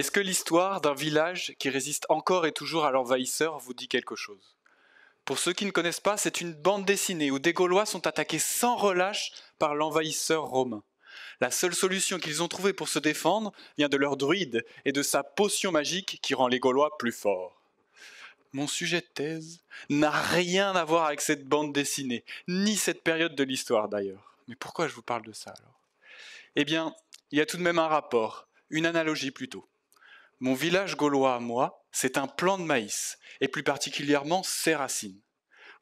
Est-ce que l'histoire d'un village qui résiste encore et toujours à l'envahisseur vous dit quelque chose Pour ceux qui ne connaissent pas, c'est une bande dessinée où des Gaulois sont attaqués sans relâche par l'envahisseur romain. La seule solution qu'ils ont trouvée pour se défendre vient de leur druide et de sa potion magique qui rend les Gaulois plus forts. Mon sujet de thèse n'a rien à voir avec cette bande dessinée, ni cette période de l'histoire d'ailleurs. Mais pourquoi je vous parle de ça alors Eh bien, il y a tout de même un rapport, une analogie plutôt. Mon village gaulois à moi, c'est un plant de maïs, et plus particulièrement ses racines.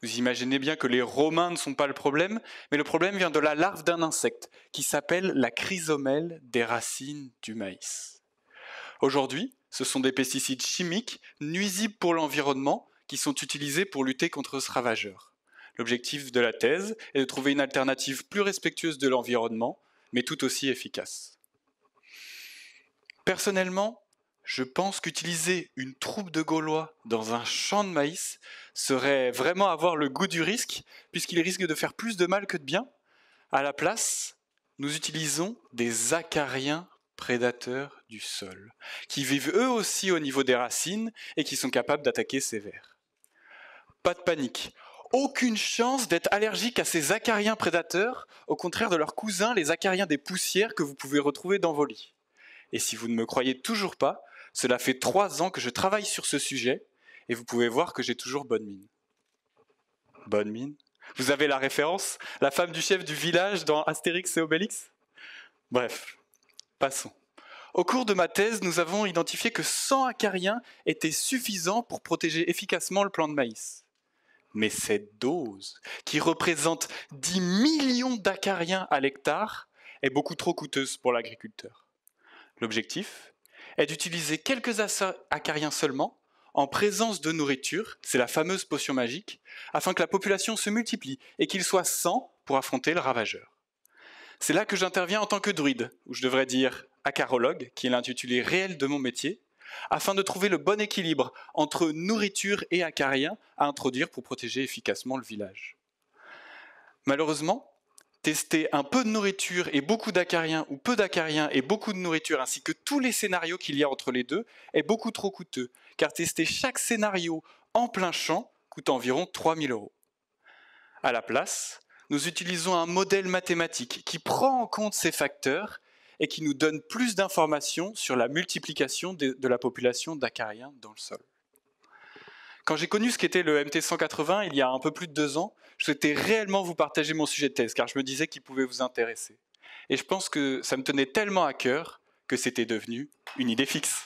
Vous imaginez bien que les Romains ne sont pas le problème, mais le problème vient de la larve d'un insecte qui s'appelle la chrysomèle des racines du maïs. Aujourd'hui, ce sont des pesticides chimiques nuisibles pour l'environnement qui sont utilisés pour lutter contre ce ravageur. L'objectif de la thèse est de trouver une alternative plus respectueuse de l'environnement, mais tout aussi efficace. Personnellement, je pense qu'utiliser une troupe de Gaulois dans un champ de maïs serait vraiment avoir le goût du risque, puisqu'il risque de faire plus de mal que de bien. À la place, nous utilisons des acariens prédateurs du sol, qui vivent eux aussi au niveau des racines et qui sont capables d'attaquer ces vers. Pas de panique. Aucune chance d'être allergique à ces acariens prédateurs, au contraire de leurs cousins, les acariens des poussières que vous pouvez retrouver dans vos lits. Et si vous ne me croyez toujours pas, cela fait trois ans que je travaille sur ce sujet et vous pouvez voir que j'ai toujours bonne mine. Bonne mine Vous avez la référence La femme du chef du village dans Astérix et Obélix Bref, passons. Au cours de ma thèse, nous avons identifié que 100 acariens étaient suffisants pour protéger efficacement le plant de maïs. Mais cette dose, qui représente 10 millions d'acariens à l'hectare, est beaucoup trop coûteuse pour l'agriculteur. L'objectif est d'utiliser quelques acariens seulement, en présence de nourriture, c'est la fameuse potion magique, afin que la population se multiplie et qu'il soit sans pour affronter le ravageur. C'est là que j'interviens en tant que druide, ou je devrais dire acarologue, qui est l'intitulé réel de mon métier, afin de trouver le bon équilibre entre nourriture et acariens à introduire pour protéger efficacement le village. Malheureusement, tester un peu de nourriture et beaucoup d'acariens ou peu d'acariens et beaucoup de nourriture ainsi que tous les scénarios qu'il y a entre les deux est beaucoup trop coûteux, car tester chaque scénario en plein champ coûte environ 3000 euros. À la place, nous utilisons un modèle mathématique qui prend en compte ces facteurs et qui nous donne plus d'informations sur la multiplication de la population d'acariens dans le sol. Quand j'ai connu ce qu'était le MT180 il y a un peu plus de deux ans, je souhaitais réellement vous partager mon sujet de thèse, car je me disais qu'il pouvait vous intéresser. Et je pense que ça me tenait tellement à cœur que c'était devenu une idée fixe.